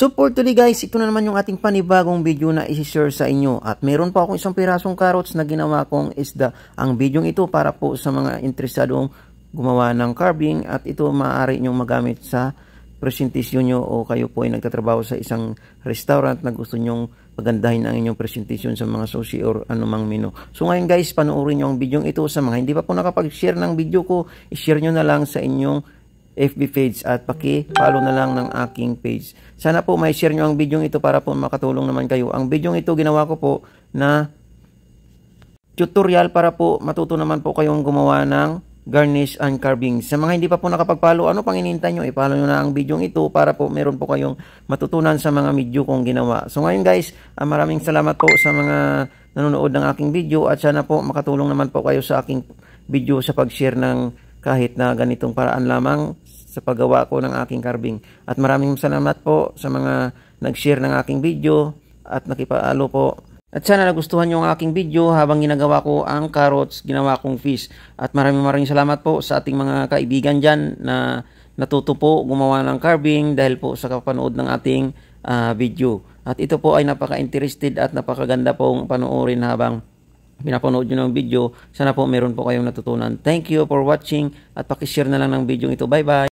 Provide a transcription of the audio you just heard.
So for today guys, ito na naman yung ating panibagong video na isi-share sa inyo. At meron pa akong isang pirasong carrots na ginawa kong isda. Ang video ito para po sa mga interesadong gumawa ng carving at ito maaari nyong magamit sa presentation nyo o kayo po ay nagtatrabaho sa isang restaurant na gusto nyong pagandahin ang inyong presentation sa mga sushi or anumang menu. So ngayon guys, panoorin nyo ang video ito sa mga hindi pa po nakapag-share ng video ko, i-share nyo na lang sa inyong FB page at paki-follow na lang ng aking page. Sana po may share nyo ang video ito para po makatulong naman kayo. Ang video ito ginawa ko po na tutorial para po matuto naman po kayong gumawa ng garnish and carving. Sa mga hindi pa po nakapag-follow, ano pang inintay nyo? I-follow nyo na ang video ito para po meron po kayong matutunan sa mga video kong ginawa. So ngayon guys, ah, maraming salamat po sa mga nanonood ng aking video at sana po makatulong naman po kayo sa aking video sa pag-share ng kahit na ganitong paraan lamang sa paggawa ko ng aking carving. At maraming salamat po sa mga nag-share ng aking video at nakipaalo po. At sana nagustuhan nyo ang aking video habang ginagawa ko ang carrots, ginawa kong fish. At maraming maraming salamat po sa ating mga kaibigan dyan na natuto po gumawa ng carving dahil po sa kapanood ng ating uh, video. At ito po ay napaka-interested at napakaganda pong panoorin habang pinapanood nyo ng video. Sana po meron po kayong natutunan. Thank you for watching at pakishare na lang ng video ito. Bye-bye!